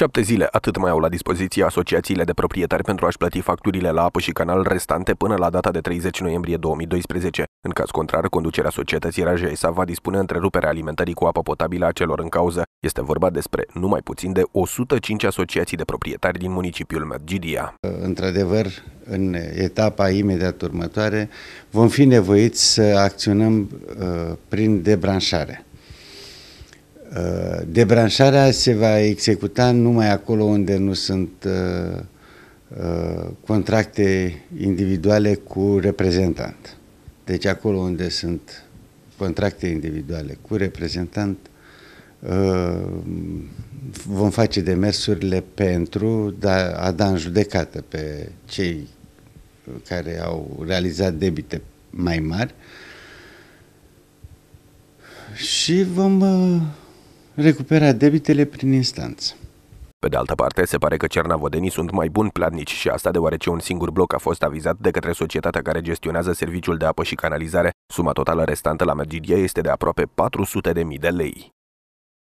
Șapte zile atât mai au la dispoziție asociațiile de proprietari pentru a-și plăti facturile la apă și canal restante până la data de 30 noiembrie 2012. În caz contrar, conducerea societății Raja SA va dispune întreruperea alimentării cu apă potabilă a celor în cauză. Este vorba despre numai puțin de 105 asociații de proprietari din municipiul Medgidia. Într-adevăr, în etapa imediat următoare, vom fi nevoiți să acționăm uh, prin debranșare. Uh, debranșarea se va executa numai acolo unde nu sunt uh, uh, contracte individuale cu reprezentant. Deci acolo unde sunt contracte individuale cu reprezentant, vom face demersurile pentru da, a da în judecată pe cei care au realizat debite mai mari și vom recupera debitele prin instanță. Pe de altă parte, se pare că cernavodenii sunt mai buni platnici și asta deoarece un singur bloc a fost avizat de către societatea care gestionează serviciul de apă și canalizare. Suma totală restantă la Mergidia este de aproape 400.000 de lei.